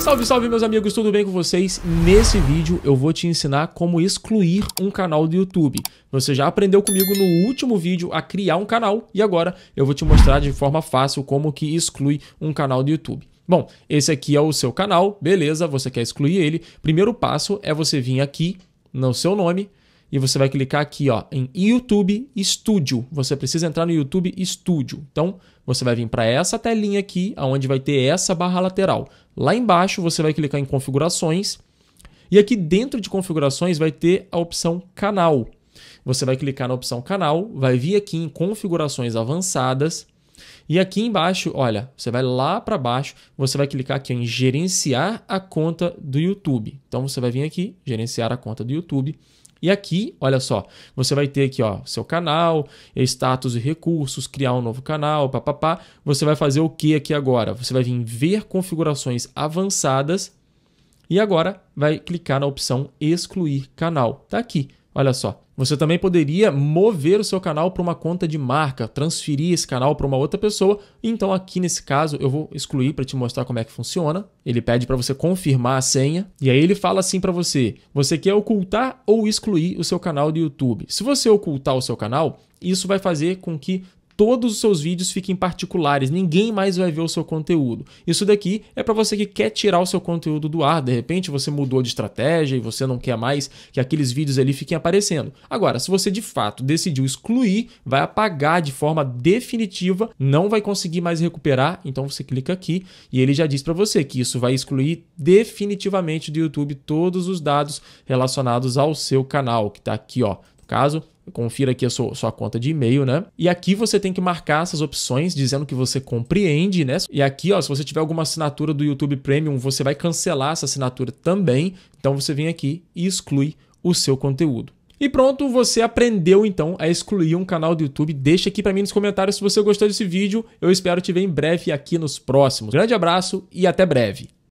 Salve, salve meus amigos, tudo bem com vocês? Nesse vídeo eu vou te ensinar como excluir um canal do YouTube. Você já aprendeu comigo no último vídeo a criar um canal e agora eu vou te mostrar de forma fácil como que exclui um canal do YouTube. Bom, esse aqui é o seu canal, beleza, você quer excluir ele. Primeiro passo é você vir aqui no seu nome, e você vai clicar aqui ó, em YouTube Studio. Você precisa entrar no YouTube Studio. Então, você vai vir para essa telinha aqui, onde vai ter essa barra lateral. Lá embaixo, você vai clicar em configurações. E aqui dentro de configurações vai ter a opção canal. Você vai clicar na opção canal, vai vir aqui em configurações avançadas e aqui embaixo, olha, você vai lá para baixo, você vai clicar aqui em gerenciar a conta do YouTube. Então você vai vir aqui, gerenciar a conta do YouTube. E aqui, olha só, você vai ter aqui, ó, seu canal, status e recursos, criar um novo canal, papapá. Você vai fazer o que aqui agora? Você vai vir ver configurações avançadas e agora vai clicar na opção excluir canal. Tá aqui. Olha só, você também poderia mover o seu canal para uma conta de marca, transferir esse canal para uma outra pessoa. Então, aqui nesse caso, eu vou excluir para te mostrar como é que funciona. Ele pede para você confirmar a senha e aí ele fala assim para você: você quer ocultar ou excluir o seu canal do YouTube? Se você ocultar o seu canal, isso vai fazer com que todos os seus vídeos fiquem particulares, ninguém mais vai ver o seu conteúdo. Isso daqui é para você que quer tirar o seu conteúdo do ar, de repente você mudou de estratégia e você não quer mais que aqueles vídeos ali fiquem aparecendo. Agora, se você de fato decidiu excluir, vai apagar de forma definitiva, não vai conseguir mais recuperar, então você clica aqui e ele já diz para você que isso vai excluir definitivamente do YouTube todos os dados relacionados ao seu canal, que está aqui, ó. No caso, Confira aqui a sua, sua conta de e-mail, né? E aqui você tem que marcar essas opções dizendo que você compreende, né? E aqui, ó, se você tiver alguma assinatura do YouTube Premium, você vai cancelar essa assinatura também. Então você vem aqui e exclui o seu conteúdo. E pronto, você aprendeu então a excluir um canal do YouTube. Deixa aqui para mim nos comentários se você gostou desse vídeo. Eu espero te ver em breve aqui nos próximos. Grande abraço e até breve.